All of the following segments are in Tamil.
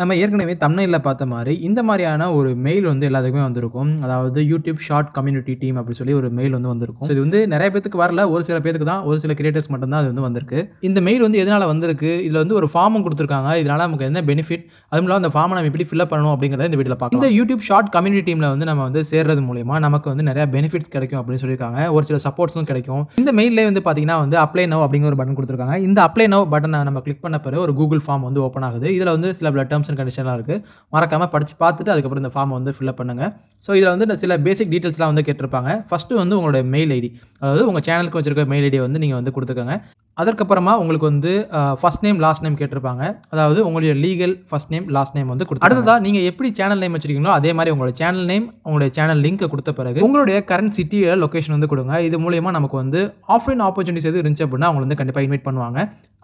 நம்ம ஏற்கனவே தம்னையில் பார்த்த மாதிரி இந்த மாதிரியான ஒரு மெயில் வந்து எல்லாத்துக்குமே வந்திருக்கும் அதாவது யூடியூப் ஷார்ட் கம்யூனிட்டி டீம் அப்படின்னு சொல்லி ஒரு மெயில் வந்து வந்திருக்கும் இது வந்து நிறைய பேத்துக்கு வரல ஒரு சில பேருக்கு தான் ஒரு சில கிரியேட்டர்ஸ் மட்டும்தான் அது வந்து வந்திருக்கு இந்த மெயில் வந்து எதனால் வந்திருக்கு இதில் வந்து ஒரு ஃபார்மும் கொடுத்துருக்காங்க இதனால் நமக்கு என்ன பெனிஃபிட் அதுவும் மூலம் அந்த ஃபார்மை நம்ம எப்படி ஃபில்அப் பண்ணணும் அப்படிங்கிறத இந்த வீட்டில் பார்க்கலாம் இந்த யூடியூப் ஷார்ட் கம்யூனிட்டி டீமில் வந்து நம்ம வந்து சேர்றது மூலியமாக நமக்கு வந்து நிறைய பெனிஃபிட்ஸ் கிடைக்கும் அப்படின்னு சொல்லியிருக்காங்க ஒரு சில சப்போர்ட்ஸும் கிடைக்கும் இந்த மெயிலே வந்து பார்த்தீங்கன்னா வந்து அப்ளை நோ அப்படிங்கிற ஒரு பட்டன் கொடுத்துருக்காங்க இந்த அப்ளை நோ பட்டனை நம்ம கிளிக் பண்ண பிறகு ஒரு கூகுள் ஃபார்ம் வந்து ஓப்பன் ஆகுது இதில் வந்து சில டேர்ம்ஸ் டேர்ம்ஸ் அண்ட் கண்டிஷன்லாம் இருக்குது மறக்காமல் படித்து பார்த்துட்டு அதுக்கப்புறம் இந்த ஃபார்மை வந்து ஃபில்அப் பண்ணுங்கள் ஸோ இதில் வந்து சில பேசிக் டீட்டெயில்ஸ்லாம் வந்து கேட்டிருப்பாங்க ஃபஸ்ட்டு வந்து உங்களோட மெயில் ஐடி அதாவது உங்கள் சேனலுக்கு வச்சிருக்க மெயில் ஐடியை வந்து நீங்கள் வந்து கொடுத்துக்கோங்க அதற்கப்புறமா உங்களுக்கு வந்து ஃபஸ்ட் நேம் லாஸ்ட் நேம் கேட்டிருப்பாங்க அதாவது உங்களுடைய legal first name last name வந்து கொடுத்து அடுத்ததாக நீங்கள் எப்படி சேனல் நேம் வச்சிருக்கீங்களோ அதே மாதிரி உங்களோட சேனல் நேம் உங்களுடைய சேனல் லிங்க்கை கொடுத்த பிறகு உங்களுடைய கரண்ட் சிட்டியில் லொக்கேஷன் வந்து கொடுங்க இது மூலியமாக நமக்கு வந்து ஆஃப்லைன் ஆப்பர்ச்சுனிட்டிஸ் எது இருந்துச்சு அப்படின்னா அவங்க வந்து கண்டிப்பாக இன்வைட் பண்ணுவாங்க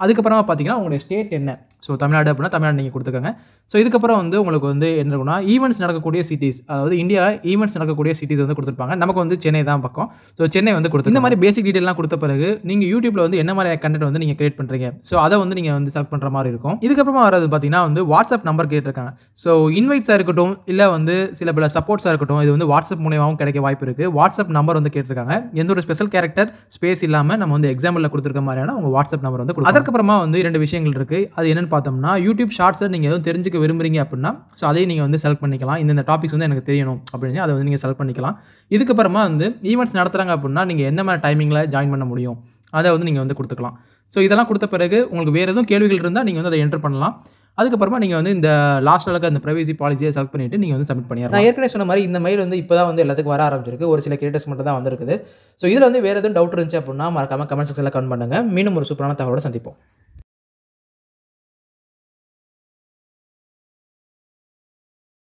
அதுக்கப்புறமா பார்த்தீங்கன்னா உங்களுடைய ஸ்டேட் என்ன ஸோ தமிழ்நாடு அப்படின்னா தமிழ்நாடு நீங்கள் கொடுத்துக்கோங்க ஸோ இதுக்கப்புறம் வந்து உங்களுக்கு வந்து என்ன இருக்குன்னா ஈவெண்ட்ஸ் நடக்கக்கூடிய சிட்டிஸ் அதாவது இந்தியாவில் ஈவெண்ட்ஸ் நடக்கக்கூடிய சிட்டிஸ் வந்து கொடுத்துருப்பாங்க நமக்கு வந்து சென்னை தான் பக்கம் ஸோ சென்னை வந்து கொடுத்து இந்த மாதிரி பேசிக் டீட்டெயிலாம் கொடுத்த பிறகு நீங்கள் யூடியூப்பில் வந்து என்ன மாதிரி கண்டென்ட் வந்து நீங்கள் கிரியேட் பண்ணுறீங்க ஸோ அதை வந்து நீங்கள் வந்து செலக்ட் பண்ணுற மாதிரி இருக்கும் இதுக்கப்புறமா வரது பார்த்தீங்கன்னா வந்து வாட்ஸ்அப் நம்பர் கேட்டிருக்காங்க ஸோ இன்வைட்ஸாக இருக்கட்டும் இல்லை வந்து சில பல சப்போர்ட்ஸாக இருக்கட்டும் இது வந்து வாட்ஸ்அப் மூலியமாகவும் கிடைக்க வாய்ப்பு இருக்குது வாட்ஸ்அப் நம்பர் வந்து கேட்டிருக்காங்க எந்த ஒரு ஸ்பெஷல் கேரக்டர் ஸ்பேஸ் இல்லாமல் நம்ம வந்து எக்ஸாம்பிளில் கொடுத்துருக்க மாதிரியான உங்கள் வாட்ஸ்அப் நம்பர் வந்து அதற்கு அதுக்கப்புறமா வந்து இரண்டு விஷயங்கள் இருக்குது அது என்னென்னு பார்த்தோம்னா யூடியூப் ஷார்ட்ஸை நீங்கள் எதுவும் தெரிஞ்சுக்க விரும்புறீங்க அப்படின்னா ஸோ அதையும் நீங்கள் வந்து செலக்ட் பண்ணிக்கலாம் இந்தந்த டாபிக்ஸ் வந்து எனக்கு தெரியணும் அப்படின்னு அதை வந்து நீங்கள் செலக்ட் பண்ணிக்கலாம் இதுக்கப்புறமா வந்து ஈவெண்ட்ஸ் நடத்துகிறாங்க அப்படின்னா நீங்கள் என்ன மாதிரி டைமிங்கில் ஜாயின் பண்ண முடியும் அதை வந்து நீங்கள் வந்து கொடுத்துக்கலாம் ஸோ இதெல்லாம் கொடுத்த பிறகு உங்களுக்கு வேறு எதுவும் கேள்விகள் இருந்தால் நீங்கள் வந்து அதை என்ட்ரு பண்ணலாம் அதுக்கப்புறமா நீங்கள் வந்து இந்த லாஸ்ட் அளவுக்கு அந்த ப்ரைவசி பாலிசியை செலக்ட் பண்ணிவிட்டு நீங்கள் வந்து சப்மிட் பண்ணி நான் ஏற்கனவே சொன்ன மாதிரி இந்த மெயில் வந்து இப்போ தான் வந்து எல்லாத்துக்கும் வர ஆரம்பிச்சிருக்கு ஒரு சில கிரியேட்டர்ஸ் மட்டும் தான் வந்திருக்குது ஸோ இதில் வந்து வேறு எதுவும் டவுட் இருந்துச்சு அப்படின்னா மறக்காமல் கமெண்ட் செக்ஷனில் கமெண்ட் பண்ணுங்கள் மீண்டும் ஒரு சூப்பரான தகவலோட சந்திப்போம்